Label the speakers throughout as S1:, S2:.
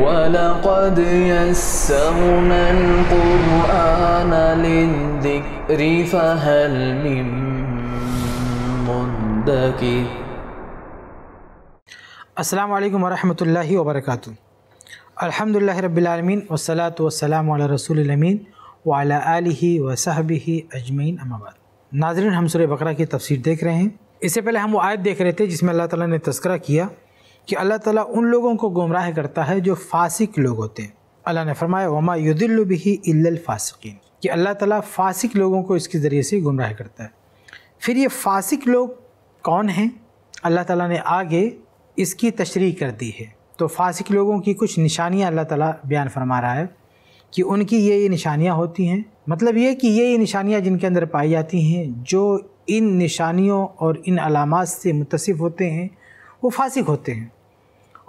S1: ولقد يسرنا القرآن للذكر فهل من مدكر السلام عليكم ورحمة الله وبركاته الحمد لله رب العالمين والصلاة والسلام على رسول الأمين وعلى آله وصحبه Ajman अमाबाद नाजरन हम सुर बकरा की तफसीर देख रहे हैं इससे पहले हम वो आयत देख रहे थे जिसमें अल्लाह ताला ने तस्करा किया कि अल्लाह ताला उन लोगों को गुमराह करता है जो फासिक लोग होते हैं अल्लाह ने फरमाया वमा युदिल्लुबी इल्लफ़ासिकीन कि अल्लाह ताला फासिक लोगों को इसके ज़रिए से गुमराह करता है फिर ये फासिक लोग कौन हैं अल्लाह ताला ने आगे इसकी तशरी कर दी है तो फासिक लोगों की कुछ निशानियाँ अल्लाह ताला बयान फरमा रहा है कि उनकी ये ये निशानियाँ होती हैं मतलब ये कि ये ये निशानियाँ जिनके अंदर पाई जाती हैं जो इन निशानियों और इन अलामत से मुतसिफ़ होते हैं वो फासिक होते हैं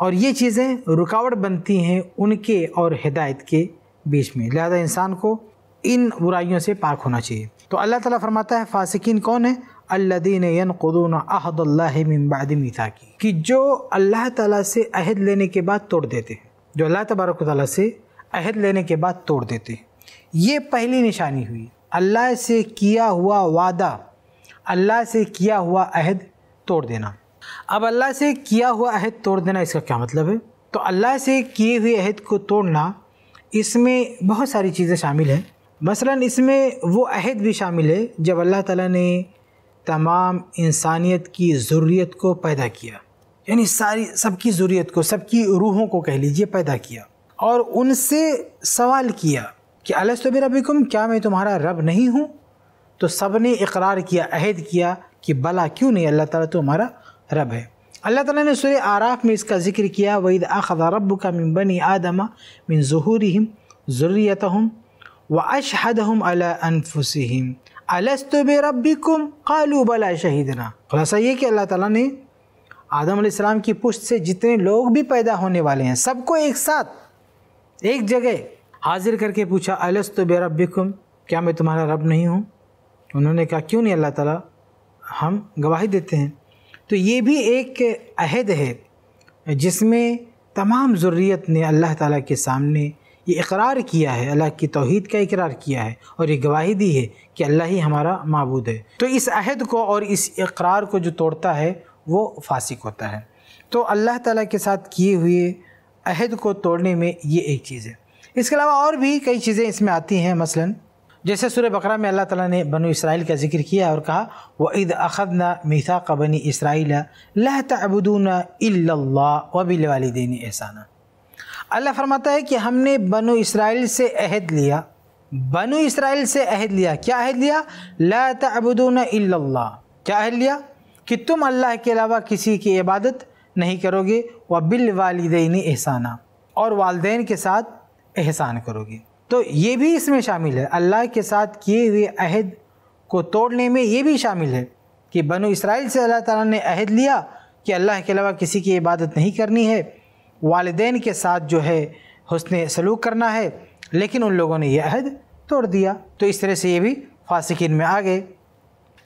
S1: और ये चीज़ें रुकावट बनती हैं उनके और हिदायत के बीच में लिहाजा इंसान को इन बुराइयों से पाक होना चाहिए तो अल्लाह ताला फरमाता है फासिकीन कौन है अल्लादीन कदून अहदल्लाबाद मीता की कि जो अल्लाह ताला से अहद लेने के बाद तोड़ देते हैं जो अल्लाह तबारक ताली से अहद लेने के बाद तोड़ देते हैं ये पहली निशानी हुई अल्लाह से किया हुआ वादा अल्लाह से किया हुआ अहद तोड़ देना अब अल्लाह से किया हुआ अहद तोड़ देना इसका क्या मतलब है तो अल्लाह से किए हुए अहद को तोड़ना इसमें बहुत सारी चीज़ें शामिल हैं मसलन इसमें वो अहद भी शामिल है जब अल्लाह ताला ने तमाम इंसानियत की ज़रूरीत को पैदा किया यानी सारी सबकी ज़रूरीत को सबकी रूहों को कह लीजिए पैदा किया और उनसे सवाल किया कि अलस्तबी रबिकुम क्या मैं तुम्हारा रब नहीं हूँ तो सब ने इकरार किया अहद किया कि भला क्यों नहीं अल्लाह ताला तो हमारा रब है अल्लाह ताला ने सूर्य आराफ में इसका जिक्र किया वईद अखदा रब का मिन बनी आदमा मिन जहूर हम हम व अशहद हम अनफुसम अलस्तुब रबिकुम कालू बला शहीदना खुलासा ये कि अल्लाह ताला ने आदम आसमाम की पुष्ट से जितने लोग भी पैदा होने वाले हैं सबको एक साथ एक जगह हाजिर करके पूछा अलस्तुब रबिकुम क्या मैं तुम्हारा रब नहीं हूँ उन्होंने कहा क्यों नहीं अल्लाह ताला हम गवाही देते हैं तो ये भी एक अहद है जिसमें तमाम ज़रूरीत ने अल्लाह ताला के सामने ये इकरार किया है अल्लाह की तोहद का इकरार किया है और ये गवाही दी है कि अल्लाह ही हमारा मबूद है तो इस अहद को और इस इकरार को जो तोड़ता है वो फासिक होता है तो अल्लाह ताला के साथ किए हुए अहद को तोड़ने में ये एक चीज़ है इसके अलावा और भी कई चीज़ें इसमें आती हैं मसलन जैसे सूर्य बकरा में अल्लाह ताला ने बनु इसराइल का जिक्र किया और कहा व ईद अखदना मीसा का बनी इसराइल ला तबून वबिल एहसाना अल्लाह फरमाता है कि हमने बनु इसराइल से अहद लिया बनु इसराइल से अहद लिया क्या अहद लिया ला अल्ला क्या अहद लिया कि तुम अल्लाह के अलावा किसी की इबादत नहीं करोगे व बिल वालदेन एहसाना और वालदेन के साथ एहसान करोगे तो ये भी इसमें शामिल है अल्लाह के साथ किए हुए अहद को तोड़ने में ये भी शामिल है कि बनो इसराइल से अल्लाह ताला ने अहद लिया कि अल्लाह के अलावा किसी की इबादत नहीं करनी है वालदेन के साथ जो है हसन सलूक करना है लेकिन उन लोगों ने यह अहद तोड़ दिया तो इस तरह से ये भी फासिकीन में आ गए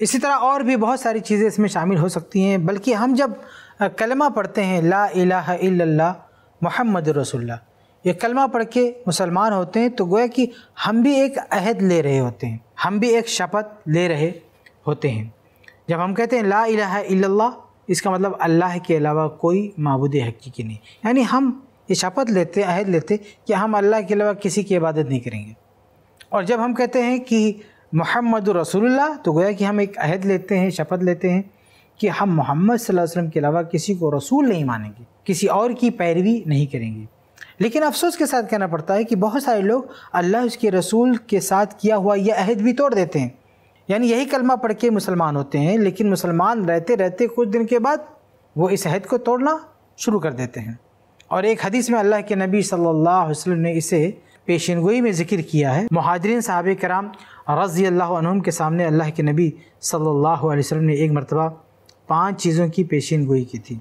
S1: इसी तरह और भी बहुत सारी चीज़ें इसमें शामिल हो सकती हैं बल्कि हम जब कलमा पढ़ते हैं ला इलाह इल्लल्लाह मोहम्मद रसुल्ला ये कलमा पढ़ के मुसलमान होते हैं तो गोया कि हम भी एक अहद ले रहे होते हैं हम भी एक शपथ ले रहे होते हैं जब हम कहते हैं ला इलाहा इल्लल्लाह इसका मतलब अल्लाह के अलावा कोई मबूद हकीकी नहीं यानी हम ये शपथ लेते अहद लेते कि हम अल्लाह के अलावा किसी की इबादत नहीं करेंगे और जब हम कहते हैं कि मोहम्मद रसूलुल्लाह तो गोया कि हम एक अहद लेते हैं शपथ लेते हैं कि हम मोहम्मद वसल्लम के अलावा किसी को रसूल नहीं मानेंगे किसी और की पैरवी नहीं करेंगे लेकिन अफसोस के साथ कहना पड़ता है कि बहुत सारे लोग अल्लाह उसके रसूल के साथ किया हुआ यह अहद भी तोड़ देते हैं यानी यही कलमा पढ़ के मुसलमान होते हैं लेकिन मुसलमान रहते रहते कुछ दिन के बाद वो इस अहद को तोड़ना शुरू कर देते हैं और एक हदीस में अल्लाह के नबी सल्लल्लाहु अलैहि वसल्लम ने इसे पेशन गोई में ज़िक्र किया है महाजरीन साहब कराम रज़ी अल्लाह के सामने अल्लाह के नबी सल्लल्लाहु अलैहि वसल्लम ने एक मरतबा पांच चीज़ों की पेशन गोई की थी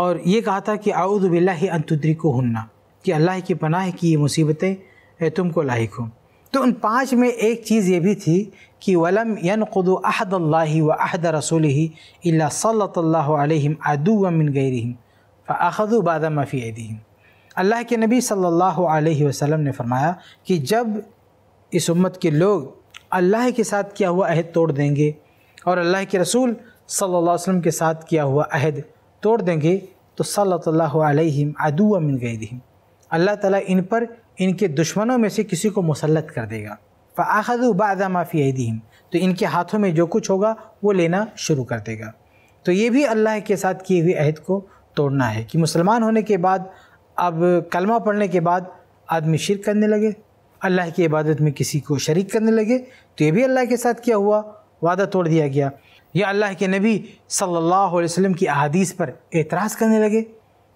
S1: और ये कहा था कि आउदबिल्ला अंतुद्री को हन्ना कि अल्लाह की पनाह की ये मुसीबतें तुमको लाइक हों तो उन पाँच में एक चीज़ ये भी थी कि वलम यनक़द अहद अल्लाह व अहद रसूल ही सल्लाम अदू व मिन गैरहम फ़ाखु बाद मफ़ी दीम अल्लाह के नबी सल्लल्लाहु अलैहि वसल्लम ने फरमाया कि जब इस उम्मत के लोग अल्लाह के साथ किया हुआ अहद तोड़ देंगे और अल्लाह के रसूल सल्लल्लाहु अलैहि वसल्लम के साथ किया हुआ अहद तोड़ देंगे तो सल्लल्लाहु अलैहि अदू व मिन गैरहम अल्लाह ताला इन पर इनके दुश्मनों में से किसी को मुसलत कर देगा फ़ाखु बाद माफ़ी दीम तो इनके हाथों में जो कुछ होगा वो लेना शुरू कर देगा तो ये भी अल्लाह के साथ किए हुए अहद को तोड़ना है कि मुसलमान होने के बाद अब कलमा पढ़ने के बाद आदमी शिर करने लगे अल्लाह की इबादत में किसी को शरीक करने लगे तो ये भी अल्लाह के साथ क्या हुआ वादा तोड़ दिया गया या अल्लाह के नबी सल्लल्लाहु अलैहि वसल्लम की अहदीस पर एतराज़ करने लगे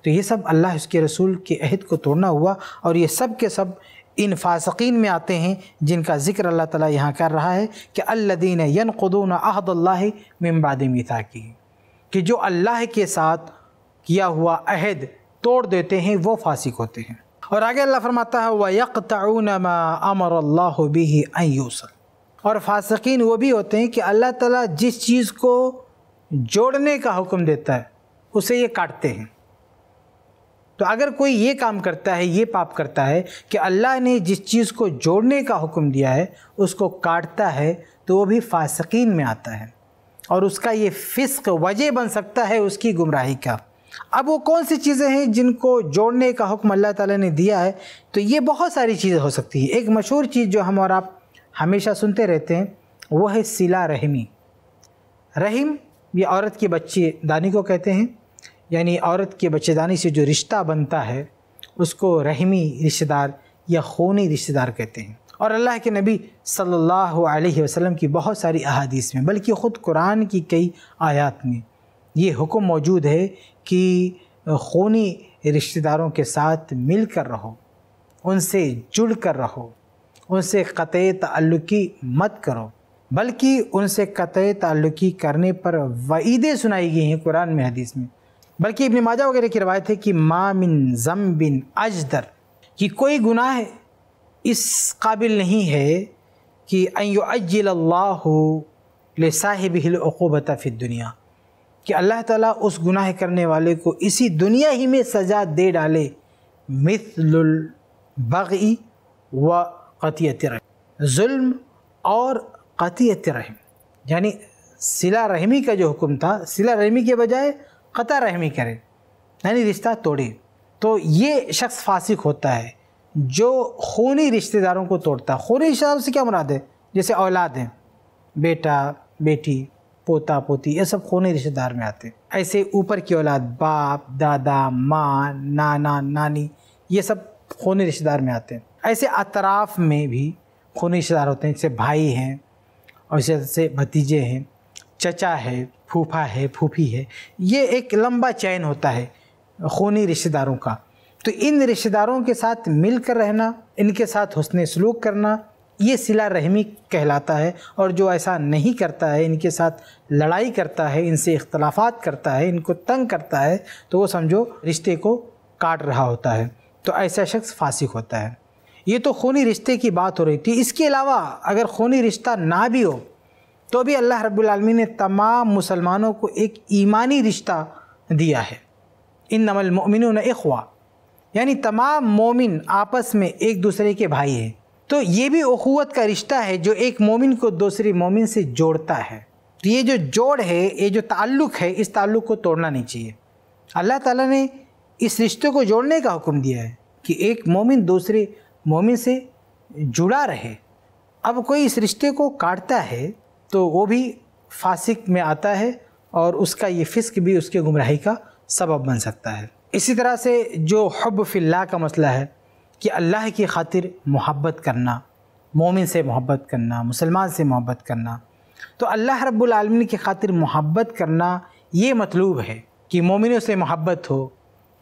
S1: तो ये सब अल्लाह उसके रसूल के अहद को तोड़ना हुआ और ये सब के सब इन फासकीन में आते हैं जिनका जिक्र अल्लाह ताला यहाँ कर रहा है कि अल्लादीन यन कदून अहदल्ला मम्बाद मिथा की कि जो अल्लाह के साथ किया हुआ अहद तोड़ देते हैं वो फासिक होते हैं और आगे अल्लाह फरमाता है यक़ यकताउन अमर अल्लाह भी अयूसल और फासकीन वो भी होते हैं कि अल्लाह ताला जिस चीज़ को जोड़ने का हुक्म देता है उसे ये काटते हैं तो अगर कोई ये काम करता है ये पाप करता है कि अल्लाह ने जिस चीज़ को जोड़ने का हुक्म दिया है उसको काटता है तो वो भी फासकीन में आता है और उसका ये फ़िस्क वजह बन सकता है उसकी गुमराही का अब वो कौन सी चीज़ें हैं जिनको जोड़ने का हुक्म अल्लाह ताला ने दिया है तो ये बहुत सारी चीज़ें हो सकती है एक मशहूर चीज़ जो हम और आप हमेशा सुनते रहते हैं वो है सिला रहमी रहीम ये औरत की बच्ची दानी को कहते हैं यानी औरत के बच्चेदानी से जो रिश्ता बनता है उसको रहमी रिश्तेदार या खूनी रिश्तेदार कहते हैं और अल्लाह के नबी सल्लल्लाहु अलैहि वसल्लम की बहुत सारी अहादीस में बल्कि ख़ुद कुरान की कई आयात में ये हुक्म मौजूद है कि खूनी रिश्तेदारों के साथ मिल कर रहो उनसे जुड़ कर रहो उनसे क़त तल्लुकी मत करो बल्कि उनसे क़त तल्लुकी करने पर वईदें सुनाई गई हैं कुरान में हदीस में बल्कि इबन माजा वगैरह की रवायत है कि मामिन जम बिन अजदर कि कोई गुनाह इस काबिल नहीं है कि अय्ल साहिब हिलबत फ़िर दुनिया कि अल्लाह ताला उस गुनाह करने वाले को इसी दुनिया ही में सज़ा दे डाले मिसलबी व क़तियत रहम और क़तियत रहम यानी सिला रहमी का जो हुक्म था सिला रहमी के बजाय क़तर रहमी करे यानी रिश्ता तोड़े तो ये शख्स फासिक होता है जो खूनी रिश्तेदारों को तोड़ता है खूनी रिश्तेदारों से क्या मुराद है जैसे औलाद हैं बेटा बेटी पोता पोती ये सब खूनी रिश्तेदार में आते हैं ऐसे ऊपर की औलाद बाप दादा माँ नाना नानी ये सब खूनी रिश्तेदार में आते हैं ऐसे अतराफ़ में भी खूनी रिश्तेदार होते हैं जैसे भाई हैं और जैसे भतीजे हैं चचा है फूफा है फूफी है ये एक लंबा चैन होता है खूनी रिश्तेदारों का तो इन रिश्तेदारों के साथ मिलकर रहना इनके साथ हुसन सलूक करना ये सिला रहमी कहलाता है और जो ऐसा नहीं करता है इनके साथ लड़ाई करता है इनसे इख्तलाफात करता है इनको तंग करता है तो वो समझो रिश्ते को काट रहा होता है तो ऐसा शख्स फासिक होता है ये तो खूनी रिश्ते की बात हो रही थी इसके अलावा अगर खूनी रिश्ता ना भी हो तो भी अल्लाह रब्लम ने तमाम मुसलमानों को एक ईमानी रिश्ता दिया है इन नमलमिन अखवा यानी तमाम मोमिन आपस में एक दूसरे के भाई हैं तो ये भी अखुवत का रिश्ता है जो एक मोमिन को दूसरे मोमिन से जोड़ता है तो ये जो जोड़ है ये जो ताल्लुक़ है इस ताल्लुक़ को तोड़ना नहीं चाहिए अल्लाह ताला ने इस रिश्ते को जोड़ने का हुक्म दिया है कि एक मोमिन दूसरे मोमिन से जुड़ा रहे अब कोई इस रिश्ते को काटता है तो वो भी फासिक में आता है और उसका ये फ़िस्क भी उसके गुमराही का सबब बन सकता है इसी तरह से जो हब फ़िल्ला का मसला है कि अल्लाह की खातिर मोहब्बत करना मोमिन से मोहब्बत करना मुसलमान से मोहब्बत करना तो अल्लाह रब्बुलमीन की खातिर मोहब्बत करना ये मतलूब है कि मोमिनों से मोहब्बत हो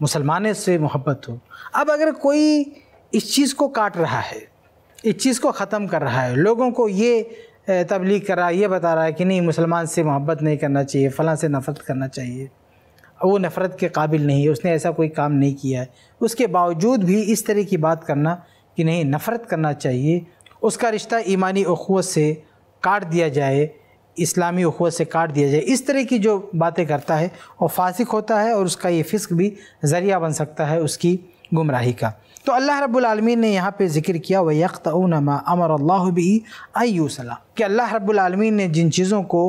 S1: मुसलमानों से मोहब्बत हो अब अगर कोई इस चीज़ को काट रहा है इस चीज़ को ख़त्म कर रहा है लोगों को ये तबलीग कर रहा है ये बता रहा है कि नहीं मुसलमान से मोहब्बत नहीं करना चाहिए फ़लाँ से नफ़रत करना चाहिए वो नफ़रत के काबिल नहीं है उसने ऐसा कोई काम नहीं किया है उसके बावजूद भी इस तरह की बात करना कि नहीं नफ़रत करना चाहिए उसका रिश्ता ईमानी अखवत से काट दिया जाए इस्लामी अखवत से काट दिया जाए इस तरह की जो बातें करता है वो फासिक होता है और उसका ये फ़िस्क भी ज़रिया बन सकता है उसकी गुमराही का तो अल्लाह रब्लमीन ने यहाँ पे जिक्र किया व नमा अमर अल्लाह बी आयूसला कि अल्लाह रब्लमीन ने जिन चीज़ों को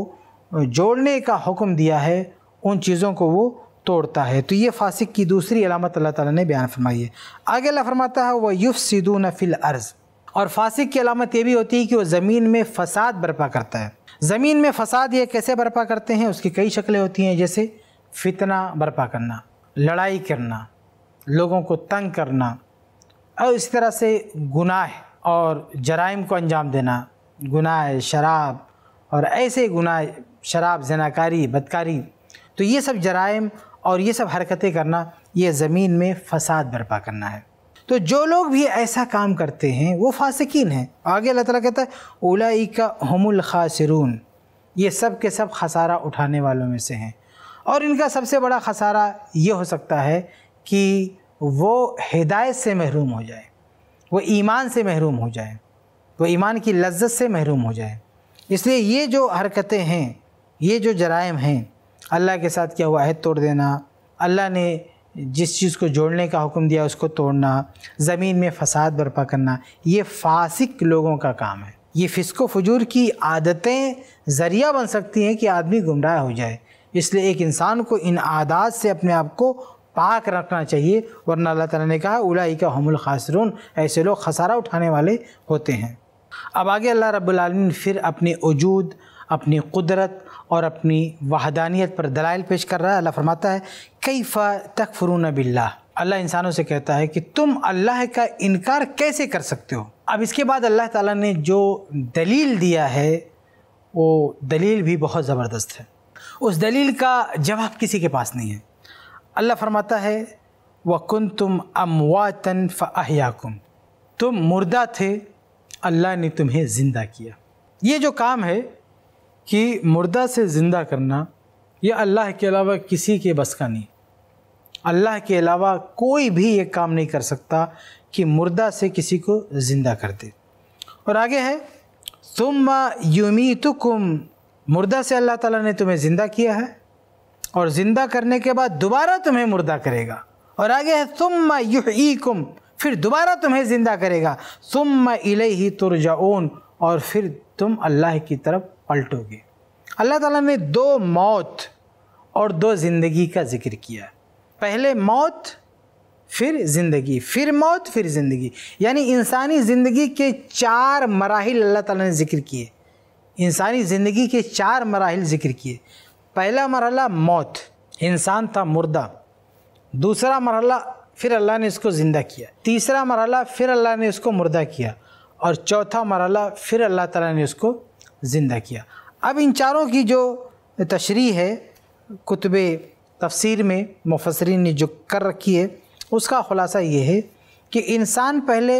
S1: जोड़ने का हुक्म दिया है उन चीज़ों को वो तोड़ता है तो ये फासिक की दूसरी अलामत अल्लाह ताला ने बयान फरमाई है आगे अल्लाह फरमाता है वह युफ सिदू नफिल अर्ज़ और फासिक की अलामत ये भी होती है कि वह ज़मीन में फ़साद बर्पा करता है ज़मीन में फ़साद ये कैसे बर्पा करते हैं उसकी कई शक्लें होती हैं जैसे फितना बर्पा करना लड़ाई करना लोगों को तंग करना और इस तरह से गुनाह और जराइम को अंजाम देना गुनाह शराब और ऐसे गुनाह शराब जनाकारी बदकारी तो ये सब जराइम और ये सब हरकतें करना ये ज़मीन में फसाद बर्पा करना है तो जो लोग भी ऐसा काम करते हैं वो फासिकीन हैं आगे अल्लाह ताला कहता है उलाई का हमुल खासरून ये सब के सब खसारा उठाने वालों में से हैं और इनका सबसे बड़ा खसारा ये हो सकता है कि वो हिदायत से महरूम हो जाए वो ईमान से महरूम हो जाए वो ईमान की लज्जत से महरूम हो जाए इसलिए ये जो हरकतें हैं ये जो जराइम हैं अल्लाह के साथ क्या हुआ तोड़ देना अल्लाह ने जिस चीज़ को जोड़ने का हुक्म दिया उसको तोड़ना ज़मीन में फसाद बर्पा करना ये फासिक लोगों का काम है ये फिसको फजूर की आदतें ज़रिया बन सकती हैं कि आदमी गुमराह हो जाए इसलिए एक इंसान को इन आदात से अपने आप को पाक रखना चाहिए वरना अल्लाह ताला ने कहा उलाई का हमल खासरून ऐसे लोग खसारा उठाने वाले होते हैं अब आगे अल्लाह रब्लमिन फिर अपने वजूद अपनी कुदरत और अपनी वहदानियत पर दलाइल पेश कर रहा है अल्लाह फरमाता है कई फा तक फ़रून बिल्ला अल्लाह इंसानों से कहता है कि तुम अल्लाह का इनकार कैसे कर सकते हो अब इसके बाद अल्लाह ताला ने जो दलील दिया है वो दलील भी बहुत ज़बरदस्त है उस दलील का जवाब किसी के पास नहीं है अल्लाह फरमाता है वकुन तुम अमवातन फ़ाहयाकुम तुम मुर्दा थे अल्लाह ने तुम्हें ज़िंदा किया ये जो काम है कि मुर्दा से ज़िंदा करना ये अल्लाह के अलावा किसी के बस का नहीं अल्लाह के अलावा कोई भी ये काम नहीं कर सकता कि मुर्दा से किसी को ज़िंदा कर दे और आगे है तुम युमी कुम मुर्दा से अल्लाह ताला ने तुम्हें ज़िंदा किया है और ज़िंदा करने के बाद दोबारा तुम्हें मुर्दा करेगा और आगे है सुम्मा कुम फिर दोबारा तुम्हें ज़िंदा करेगा सुम्मा ही तुरजाऊन और फिर तुम अल्लाह की तरफ पलटोगे अल्लाह ताला ने दो मौत और दो ज़िंदगी का जिक्र किया पहले मौत फिर ज़िंदगी फिर मौत फिर ज़िंदगी यानी इंसानी ज़िंदगी के चार मराहल अल्लाह ताला ने जिक्र किए इंसानी ज़िंदगी के चार मराहल जिक्र किए पहला मरहला मौत इंसान था मुर्दा दूसरा मरहला फिर अल्लाह ने इसको ज़िंदा किया तीसरा मरहला फिर अल्लाह ने इसको मुर्दा किया और चौथा मरहला फिर अल्लाह ताला ने इसको ज़िंदा किया अब इन चारों की जो तशरी है कुतब तफसीर में मुफसरीन ने जो कर रखी है उसका ख़ुलासा ये है कि इंसान पहले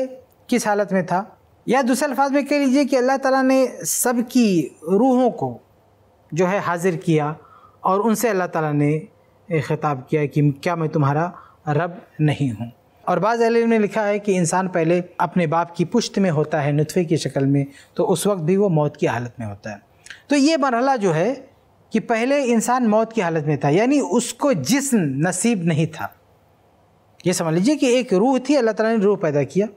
S1: किस हालत में था या दूसरे अल्फाज में कह लीजिए कि अल्लाह ताला ने सबकी रूहों को जो है हाज़िर किया और उनसे अल्लाह ताला ने ख़िताब किया कि क्या मैं तुम्हारा रब नहीं हूँ और बाज़ अहल ने लिखा है कि इंसान पहले अपने बाप की पुश्त में होता है नुतफ़े की शक्ल में तो उस वक्त भी वो मौत की हालत में होता है तो ये मरहला जो है कि पहले इंसान मौत की हालत में था यानी उसको जिसम नसीब नहीं था ये समझ लीजिए कि एक रूह थी अल्लाह ताला ने रूह पैदा किया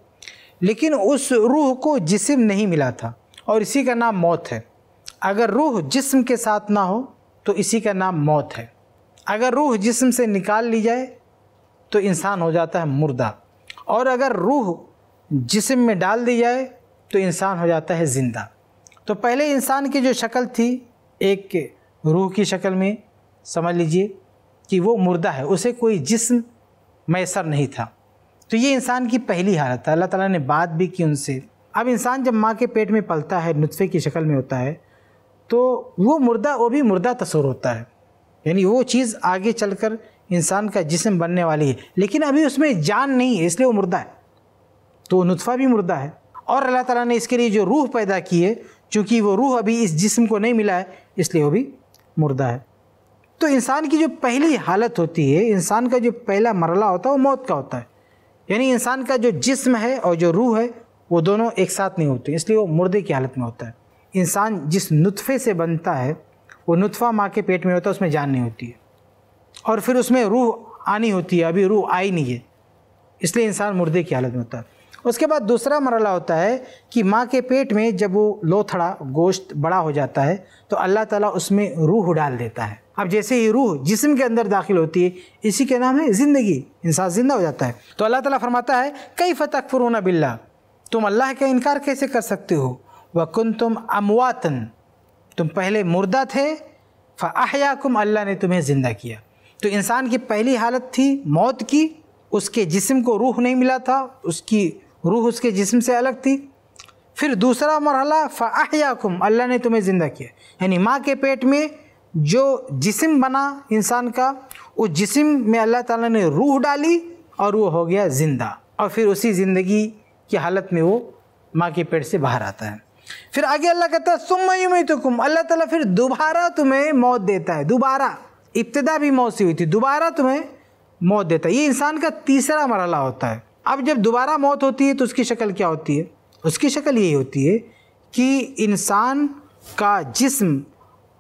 S1: लेकिन उस रूह को जिसम नहीं मिला था और इसी का नाम मौत है अगर रूह जिसम के साथ ना हो तो इसी का नाम मौत है अगर रूह जिस्म से निकाल ली जाए तो इंसान हो जाता है मुर्दा और अगर रूह जिस्म में डाल दी जाए तो इंसान हो जाता है ज़िंदा तो पहले इंसान की जो शक्ल थी एक रूह की शक्ल में समझ लीजिए कि वो मुर्दा है उसे कोई जिस्म मैसर नहीं था तो ये इंसान की पहली हालत है अल्लाह ताला ने बात भी की उनसे अब इंसान जब माँ के पेट में पलता है नुतफ़े की शक्ल में होता है तो वो मुर्दा वो भी मुर्दा तस्वर होता है यानी वो चीज़ आगे चलकर इंसान का जिसम बनने वाली है लेकिन अभी उसमें जान नहीं है इसलिए वो मुर्दा है तो नुतफ़ा भी मुर्दा है और अल्लाह ताला ने इसके लिए जो रूह पैदा की है चूँकि वो रूह अभी इस जिसम को नहीं मिला है इसलिए वो भी मुर्दा है तो इंसान की जो पहली हालत होती है इंसान का जो पहला मरला होता है वो मौत का होता है यानी इंसान का जो जिस्म है और जो रूह है वो दोनों एक साथ नहीं होते इसलिए वो मुर्दे की हालत में होता है इंसान जिस नुतफ़े से बनता है वो नुतफ़ा माँ के पेट में होता है उसमें जान नहीं होती है और फिर उसमें रूह आनी होती है अभी रूह आई नहीं है इसलिए इंसान मुर्दे की हालत में होता है उसके बाद दूसरा मरला होता है कि माँ के पेट में जब वो लोथड़ा गोश्त बड़ा हो जाता है तो अल्लाह ताला उसमें रूह डाल देता है अब जैसे ही रूह जिस्म के अंदर दाखिल होती है इसी के नाम है ज़िंदगी इंसान ज़िंदा हो जाता है तो अल्लाह ताला फरमाता है कई फ़ुरूना बिल्ला तुम अल्लाह का इनकार कैसे कर सकते हो वकुन तुम अमवातन तुम पहले मुर्दा थे फ़ाहयाकुम अल्लाह ने तुम्हें ज़िंदा किया तो इंसान की पहली हालत थी मौत की उसके जिस्म को रूह नहीं मिला था उसकी रूह उसके जिस्म से अलग थी फिर दूसरा मरहला फ़ाहयाकुम अल्लाह ने तुम्हें ज़िंदा किया यानी माँ के पेट में जो जिस्म बना इंसान का उस जिस्म में अल्लाह ताला ने रूह डाली और वो हो गया ज़िंदा और फिर उसी ज़िंदगी की हालत में वो माँ के पेट से बाहर आता है फिर आगे अल्लाह कहता है सुम मई तो अल्लाह ताला फिर दोबारा तुम्हें मौत देता है दोबारा इब्तदा भी मौत से हुई थी दोबारा तुम्हें मौत देता है ये इंसान का तीसरा मरला होता है अब जब दोबारा मौत होती है तो उसकी शक्ल क्या होती है उसकी शक्ल यही होती है कि इंसान का जिस्म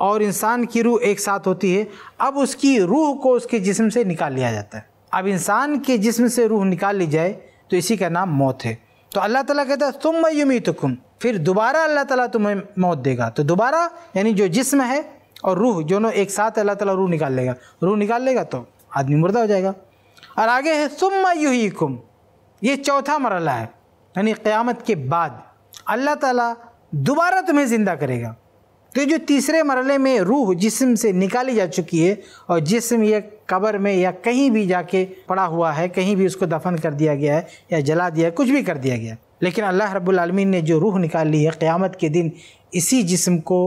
S1: और इंसान की रूह एक साथ होती है अब उसकी रूह को उसके जिस्म से निकाल लिया जाता है अब इंसान के जिस्म से रूह निकाल ली जाए तो इसी का नाम मौत है तो अल्लाह ताला कहता है तुम मयुमी तुम फिर दोबारा अल्लाह ताला तुम्हें मौत देगा तो दोबारा यानी जो जिस्म है और रूह दोनों एक साथ अल्लाह ताला रूह निकाल लेगा रूह निकाल लेगा तो आदमी मुर्दा हो जाएगा और आगे है सुम्मा युहीकुम ये चौथा मरला है यानी क़यामत के बाद अल्लाह ताला दोबारा तुम्हें ज़िंदा करेगा तो जो तीसरे मरले में रूह जिस्म से निकाली जा चुकी है और जिस्म ये कबर में या कहीं भी जाके पड़ा हुआ है कहीं भी उसको दफन कर दिया गया है या जला दिया है कुछ भी कर दिया गया है लेकिन अल्लाह रब्लमीन ने जो रूह निकाल ली है क़्यामत के दिन इसी जिस्म को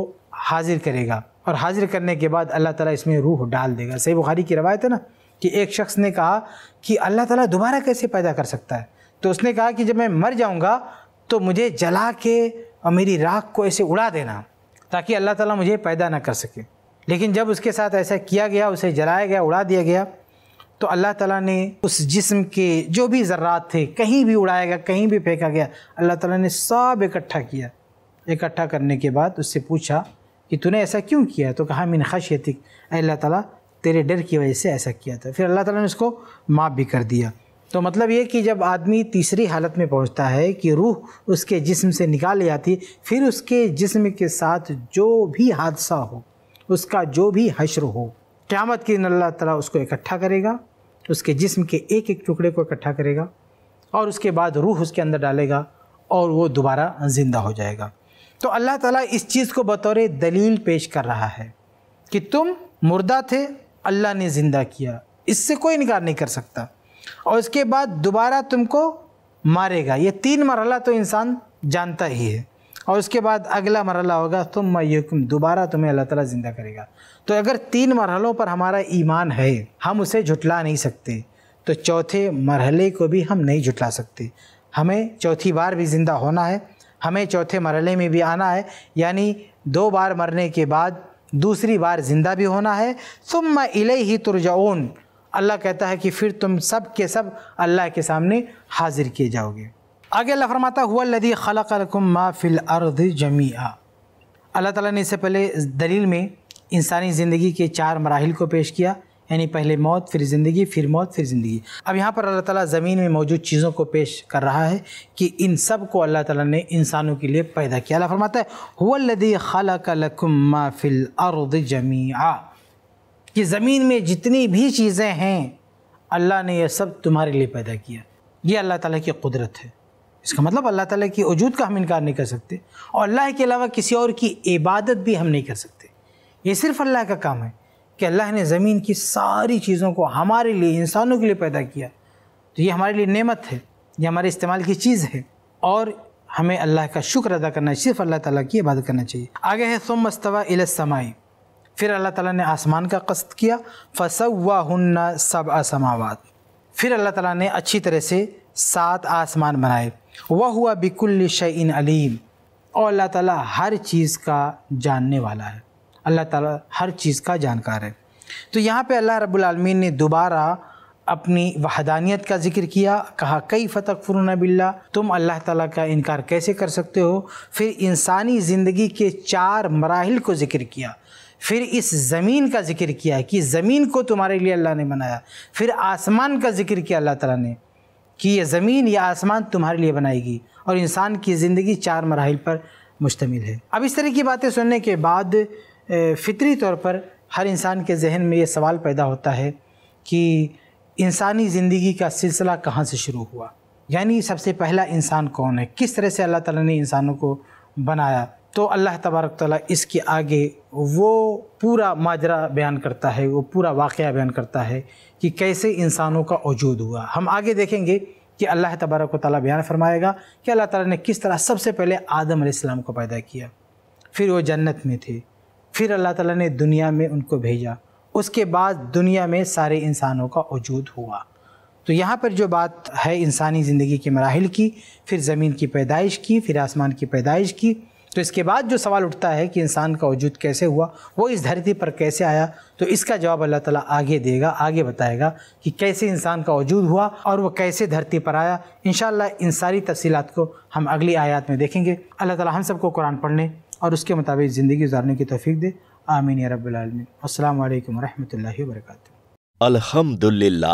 S1: हाजिर करेगा और हाजिर करने के बाद अल्लाह ताला इसमें रूह डाल देगा सही बुखारी की रवायत है ना कि एक शख्स ने कहा कि अल्लाह ताला दोबारा कैसे पैदा कर सकता है तो उसने कहा कि जब मैं मर जाऊँगा तो मुझे जला के और मेरी राख को ऐसे उड़ा देना ताकि अल्लाह तला मुझे पैदा ना कर सके लेकिन जब उसके साथ ऐसा किया गया उसे जलाया गया उड़ा दिया गया तो अल्लाह ताला ने उस जिस्म के जो भी ज़र्रात थे कहीं भी उड़ाया गया कहीं भी फेंका गया अल्लाह ताला ने सब इकट्ठा किया इकट्ठा करने के बाद उससे पूछा कि तूने ऐसा क्यों किया तो कहा मिन खशियतिक अल्लाह ताला तेरे डर की वजह से ऐसा किया था फिर अल्लाह ताला ने उसको माफ़ भी कर दिया तो मतलब ये कि जब आदमी तीसरी हालत में पहुँचता है कि रूह उसके जिस्म से निकाल ली जाती फिर उसके जिस्म के साथ जो भी हादसा हो उसका जो भी हश्र हो क़्यामत के दिन अल्लाह ताला उसको इकट्ठा करेगा उसके जिस्म के एक एक टुकड़े को इकट्ठा करेगा और उसके बाद रूह उसके अंदर डालेगा और वो दोबारा ज़िंदा हो जाएगा तो अल्लाह ताला इस चीज़ को बतौर दलील पेश कर रहा है कि तुम मुर्दा थे अल्लाह ने ज़िंदा किया इससे कोई इनकार नहीं कर सकता और इसके बाद दोबारा तुमको मारेगा ये तीन मरहला तो इंसान जानता ही है और उसके बाद अगला मरला होगा तुम मयकुम दोबारा तुम्हें अल्लाह ताला ज़िंदा करेगा तो अगर तीन मरहलों पर हमारा ईमान है हम उसे झुटला नहीं सकते तो चौथे मरहले को भी हम नहीं झुटला सकते हमें चौथी बार भी ज़िंदा होना है हमें चौथे मरहले में भी आना है यानी दो बार मरने के बाद दूसरी बार ज़िंदा भी होना है तुम मिल ही तुरजाउन अल्लाह कहता है कि फिर तुम सब के सब अल्लाह के सामने हाज़िर किए जाओगे आगे अल्लाह फरमाता हुआ लदी खलकुम मा फिल अर्द जमीआ अल्लाह ताला ने इससे पहले दलील में इंसानी ज़िंदगी के चार मराहल को पेश किया यानी पहले मौत फिर ज़िंदगी फिर मौत फिर ज़िंदगी अब यहाँ पर अल्लाह ताला ज़मीन में मौजूद चीज़ों को पेश कर रहा है कि इन सब को अल्लाह ताला ने इंसानों के लिए पैदा किया अल्लाह फरमाता है हुल्लदी खलकुम मा फिल अर्द जमीआ कि ज़मीन में जितनी भी चीज़ें हैं अल्लाह ने यह सब तुम्हारे लिए पैदा किया ये अल्लाह ताला की कुदरत है इसका मतलब अल्लाह ताला की वजूद का हम इनकार नहीं कर सकते और अल्लाह के अलावा किसी और की इबादत भी हम नहीं कर सकते ये सिर्फ अल्लाह का काम है कि अल्लाह ने ज़मीन की सारी चीज़ों को हमारे लिए इंसानों के लिए पैदा किया तो ये हमारे लिए नेमत है ये हमारे इस्तेमाल की चीज़ है और हमें अल्लाह का शुक्र अदा करना है सिर्फ अल्लाह ताला की इबादत करना चाहिए आगे है सोम मस्तवा इलसमाई फिर अल्लाह ताला ने आसमान का कस्त किया फसवा हन्ना सब असमावाद फिर अल्लाह ताला ने अच्छी तरह से सात आसमान बनाए वह हुआ बिकुल शन अलीम और अल्लाह ताला हर चीज़ का जानने वाला है अल्लाह ताला हर चीज़ का जानकार है तो यहाँ पे अल्लाह रब्बुल रबालमीन ने दोबारा अपनी वहदानियत का जिक्र किया कहा कई फ़तकफरून बिल्ला तुम अल्लाह ताला का इनकार कैसे कर सकते हो फिर इंसानी ज़िंदगी के चार मराहल को जिक्र किया फिर इस ज़मीन का जिक्र किया कि ज़मीन को तुम्हारे लिए अल्लाह ने बनाया फिर आसमान का जिक्र किया अल्लाह ताला ने कि ये ज़मीन या आसमान तुम्हारे लिए बनाएगी और इंसान की ज़िंदगी चार मराहल पर मुश्तमिल है अब इस तरह की बातें सुनने के बाद फितरी तौर पर हर इंसान के जहन में ये सवाल पैदा होता है कि इंसानी ज़िंदगी का सिलसिला कहाँ से शुरू हुआ यानी सबसे पहला इंसान कौन है किस तरह से अल्लाह ताला ने इंसानों को बनाया तो अल्लाह तबारक ताली इसके आगे वो पूरा माजरा बयान करता है वो पूरा वाक़ बयान करता है कि कैसे इंसानों का वजूद हुआ हम आगे देखेंगे कि अल्लाह तबारक ताली बयान फरमाएगा कि अल्लाह ताली ने किस तरह सबसे पहले आदम आसमाम को पैदा किया फिर वो जन्नत में थे फिर अल्लाह ताला ने दुनिया में उनको भेजा उसके बाद दुनिया में सारे इंसानों का वजूद हुआ तो यहाँ पर जो बात है इंसानी ज़िंदगी के मराहल की फिर ज़मीन की पैदाइश की फिर आसमान की पैदाइश की तो इसके बाद जो सवाल उठता है कि इंसान का वजूद कैसे हुआ वो इस धरती पर कैसे आया तो इसका जवाब अल्लाह ताला आगे देगा आगे बताएगा कि कैसे इंसान का वजूद हुआ और वो कैसे धरती पर आया इन इन सारी तफसीत को हम अगली आयात में देखेंगे अल्लाह ताला हम सबको कुरान पढ़ने और उसके मुताबिक ज़िंदगी गुजारने की तोफ़ी दे आमीन रबालमीन असल वरहमल वर्क अलहमदिल्ला